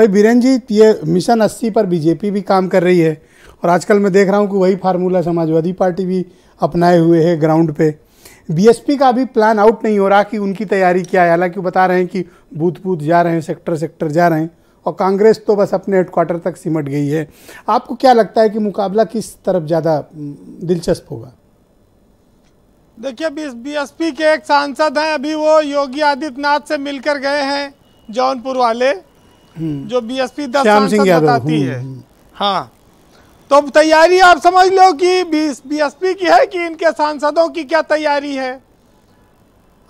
भाई बीरेन जी ये मिशन अस्सी पर बीजेपी भी काम कर रही है और आजकल मैं देख रहा हूँ कि वही फार्मूला समाजवादी पार्टी भी अपनाए हुए है ग्राउंड पे बीएसपी का अभी प्लान आउट नहीं हो रहा कि उनकी तैयारी क्या है हालांकि बता रहे हैं कि बूथ बूथ जा रहे हैं सेक्टर सेक्टर जा रहे हैं और कांग्रेस तो बस अपने हेडक्वार्टर तक सिमट गई है आपको क्या लगता है कि मुकाबला किस तरफ ज़्यादा दिलचस्प होगा देखिए बीएसपी के एक सांसद हैं अभी वो योगी आदित्यनाथ से मिलकर गए हैं जौनपुर वाले जो बीएसपी दस सांसद बताती हम्म, है हम्म। हाँ तो तैयारी आप समझ लो कि बीएसपी की है कि इनके सांसदों की क्या तैयारी है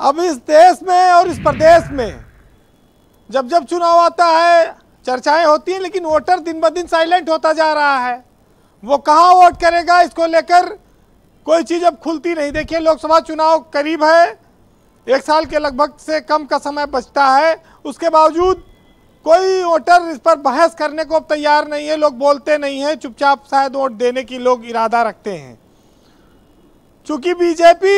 अब इस देश में और इस प्रदेश में जब जब चुनाव आता है चर्चाएं होती हैं लेकिन वोटर दिन ब दिन साइलेंट होता जा रहा है वो कहाँ वोट करेगा इसको लेकर कोई चीज़ अब खुलती नहीं देखिए लोकसभा चुनाव करीब है एक साल के लगभग से कम का समय बचता है उसके बावजूद कोई वोटर इस पर बहस करने को तैयार नहीं है लोग बोलते नहीं हैं चुपचाप शायद वोट देने की लोग इरादा रखते हैं चूँकि बीजेपी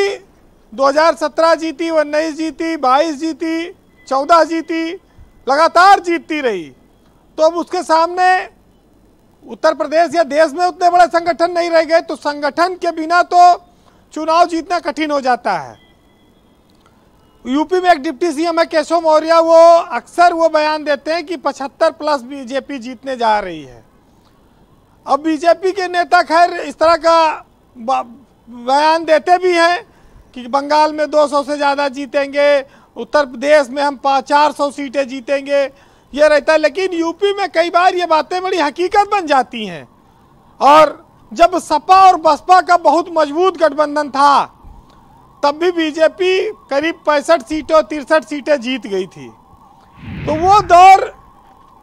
2017 जीती उन्नीस जीती 22 जीती 14 जीती लगातार जीतती रही तो अब उसके सामने उत्तर प्रदेश या देश में उतने बड़े संगठन नहीं रह गए तो संगठन के बिना तो चुनाव जीतना कठिन हो जाता है यूपी में एक डिप्टी सीएम है केशव मौर्य वो अक्सर वो बयान देते हैं कि 75 प्लस बीजेपी जीतने जा रही है अब बीजेपी के नेता खैर इस तरह का बयान देते भी हैं कि बंगाल में 200 से ज़्यादा जीतेंगे उत्तर प्रदेश में हम पाँच चार सौ सीटें जीतेंगे ये रहता है लेकिन यूपी में कई बार ये बातें बड़ी हकीकत बन जाती हैं और जब सपा और बसपा का बहुत मजबूत गठबंधन था तब भी बीजेपी करीब पैंसठ सीटों तिरसठ सीटें जीत गई थी तो वो दौर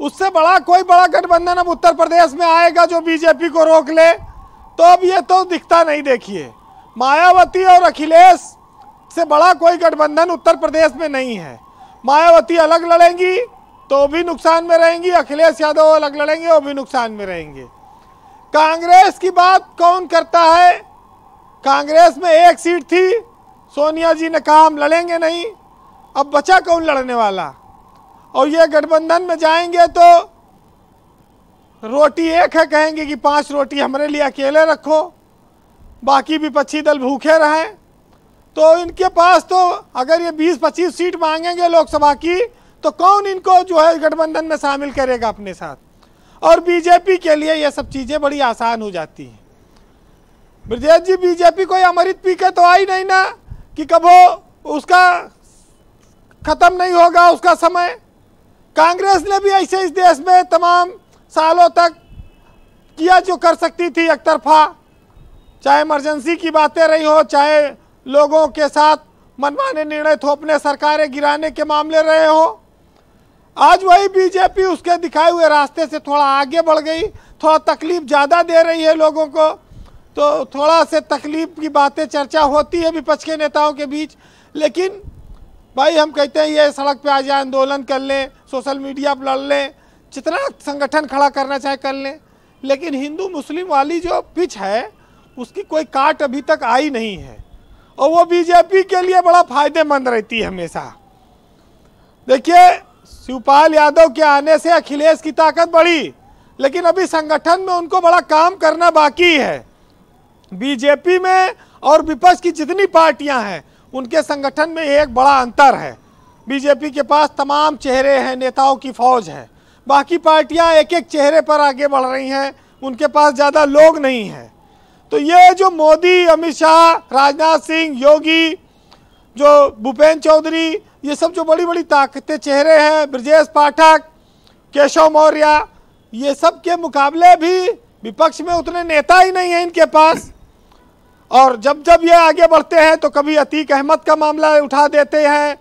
उससे बड़ा कोई बड़ा गठबंधन अब उत्तर प्रदेश में आएगा जो बीजेपी को रोक ले तो अब ये तो दिखता नहीं देखिए मायावती और अखिलेश से बड़ा कोई गठबंधन उत्तर प्रदेश में नहीं है मायावती अलग लड़ेंगी तो भी नुकसान में रहेंगी अखिलेश यादव अलग लड़ेंगे वो भी नुकसान में रहेंगे कांग्रेस की बात कौन करता है कांग्रेस में एक सीट थी सोनिया जी ने कहा हम लड़ेंगे नहीं अब बचा कौन लड़ने वाला और ये गठबंधन में जाएंगे तो रोटी एक है कहेंगे कि पांच रोटी हमारे लिए अकेले रखो बाकी विपक्षी दल भूखे रहें तो इनके पास तो अगर ये 20-25 सीट मांगेंगे लोकसभा की तो कौन इनको जो है गठबंधन में शामिल करेगा अपने साथ और बीजेपी के लिए ये सब चीज़ें बड़ी आसान हो जाती हैं ब्रजेश जी बीजेपी कोई अमृत पी के तो आई नहीं ना कि कब वो उसका ख़त्म नहीं होगा उसका समय कांग्रेस ने भी ऐसे इस देश में तमाम सालों तक किया जो कर सकती थी एक तरफा चाहे इमरजेंसी की बातें रही हो चाहे लोगों के साथ मनमाने निर्णय थोपने सरकारें गिराने के मामले रहे हो आज वही बीजेपी उसके दिखाए हुए रास्ते से थोड़ा आगे बढ़ गई थोड़ा तकलीफ ज़्यादा दे रही है लोगों को तो थोड़ा से तकलीफ की बातें चर्चा होती है विपक्ष के नेताओं के बीच लेकिन भाई हम कहते हैं ये सड़क पे आ जाए आंदोलन कर लें सोशल मीडिया पर लड़ लें जितना संगठन खड़ा करना चाहे कर लें लेकिन हिंदू मुस्लिम वाली जो पिच है उसकी कोई काट अभी तक आई नहीं है और वो बीजेपी के लिए बड़ा फायदेमंद रहती है हमेशा देखिए शिवपाल यादव के आने से अखिलेश की ताकत बढ़ी लेकिन अभी संगठन में उनको बड़ा काम करना बाकी है बीजेपी में और विपक्ष की जितनी पार्टियां हैं उनके संगठन में एक बड़ा अंतर है बीजेपी के पास तमाम चेहरे हैं नेताओं की फौज है बाकी पार्टियां एक एक चेहरे पर आगे बढ़ रही हैं उनके पास ज़्यादा लोग नहीं हैं तो ये जो मोदी अमित शाह राजनाथ सिंह योगी जो भूपेन्द्र चौधरी ये सब जो बड़ी बड़ी ताकतें चेहरे हैं ब्रजेश पाठक केशव मौर्य ये सब के मुकाबले भी विपक्ष में उतने नेता ही नहीं हैं इनके पास और जब जब ये आगे बढ़ते हैं तो कभी अतीक अहमद का मामला उठा देते हैं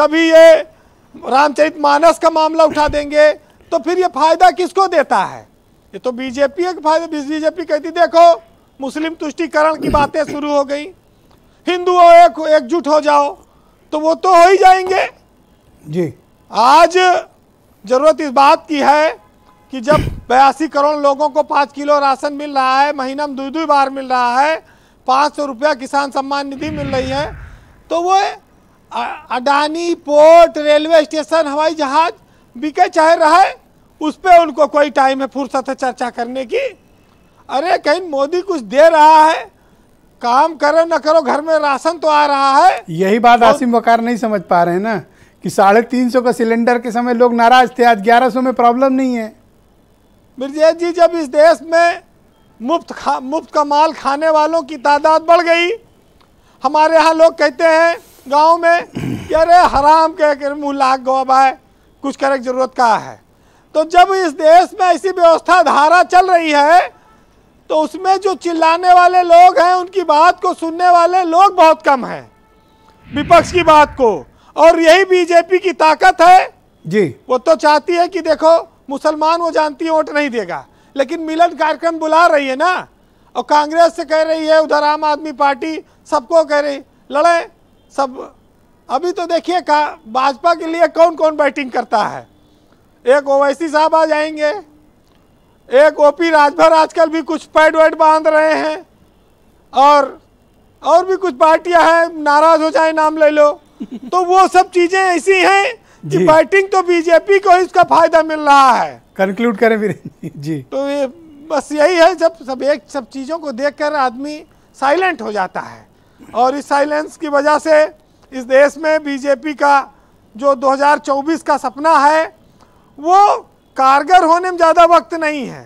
कभी ये रामचरित मानस का मामला उठा देंगे तो फिर ये फायदा किसको देता है ये तो बीजेपी एक फायदा बीजेपी कहती देखो मुस्लिम तुष्टिकरण की बातें शुरू हो गई हिंदुओं एक एकजुट हो जाओ तो वो तो हो ही जाएंगे जी आज जरूरत इस बात की है कि जब बयासी करोड़ लोगों को पाँच किलो राशन मिल रहा है महीना में दो दो बार मिल रहा है पाँच सौ रुपया किसान सम्मान निधि मिल रही है तो वो अडानी पोर्ट रेलवे स्टेशन हवाई जहाज बिके चाहे रहे उस पर उनको कोई टाइम है फुर्सत है चर्चा करने की अरे कहीं मोदी कुछ दे रहा है काम करो ना करो घर में राशन तो आ रहा है यही बात तो, आसिम वकार नहीं समझ पा रहे हैं ना कि साढ़े तीन सौ का सिलेंडर के समय लोग नाराज थे आज ग्यारह सौ में प्रॉब्लम नहीं है मिर्जेश जी जब इस देश में मुफ्त खा मुफ्त का माल खाने वालों की तादाद बढ़ गई हमारे यहाँ लोग कहते हैं गांव में कि अरे हराम के, के मुँह लाग गवाए कुछ करे ज़रूरत का है तो जब इस देश में ऐसी व्यवस्था धारा चल रही है तो उसमें जो चिल्लाने वाले लोग हैं उनकी बात को सुनने वाले लोग बहुत कम हैं विपक्ष की बात को और यही बीजेपी की ताकत है जी वो तो चाहती है कि देखो मुसलमान वो जानती है वोट नहीं देगा लेकिन मिलन कार्यक्रम बुला रही है ना और कांग्रेस से कह रही है उधर आम आदमी पार्टी सबको कह रही लड़े सब अभी तो देखिए का भाजपा के लिए कौन कौन बैटिंग करता है एक ओवैसी साहब आ जाएंगे एक ओपी राजभर आजकल भी कुछ पैड वैड बांध रहे हैं और और भी कुछ पार्टियां हैं नाराज हो जाए नाम ले लो तो वो सब चीजें ऐसी हैं कि बैटिंग तो बीजेपी को ही उसका फायदा मिल रहा है कंक्लूड करें फिर जी तो ये बस यही है जब सब एक सब चीज़ों को देख कर आदमी साइलेंट हो जाता है और इस साइलेंस की वजह से इस देश में बीजेपी का जो 2024 का सपना है वो कारगर होने में ज़्यादा वक्त नहीं है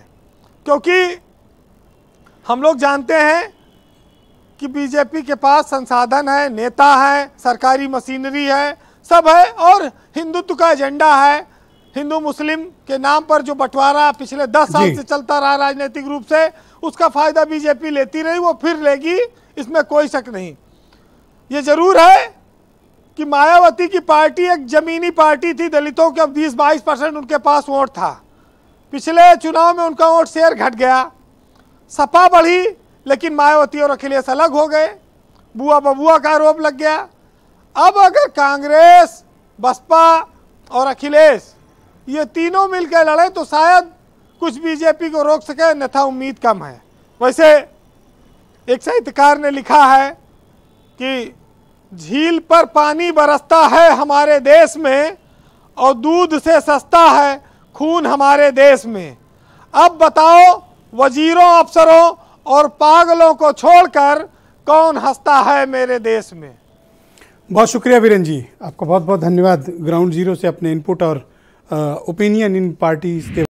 क्योंकि हम लोग जानते हैं कि बीजेपी के पास संसाधन है नेता है सरकारी मशीनरी है सब है और हिंदुत्व का एजेंडा है हिंदू मुस्लिम के नाम पर जो बंटवारा पिछले दस साल से चलता रहा राजनीतिक रूप से उसका फायदा बीजेपी लेती रही वो फिर लेगी इसमें कोई शक नहीं ये जरूर है कि मायावती की पार्टी एक जमीनी पार्टी थी दलितों के अब 20 बाईस परसेंट उनके पास वोट था पिछले चुनाव में उनका वोट शेयर घट गया सपा बढ़ी लेकिन मायावती और अखिलेश अलग हो गए बुआ बबुआ का आरोप लग गया अब अगर कांग्रेस बसपा और अखिलेश ये तीनों मिलकर लड़े तो शायद कुछ बीजेपी को रोक सके नथा उम्मीद कम है वैसे एक साहित्यकार ने लिखा है कि झील पर पानी बरसता है हमारे देश में और दूध से सस्ता है खून हमारे देश में अब बताओ वजीरों अफसरों और पागलों को छोड़कर कौन हंसता है मेरे देश में बहुत शुक्रिया वीरन जी आपका बहुत बहुत धन्यवाद ग्राउंड जीरो से अपने इनपुट और Uh, opinion in parties. They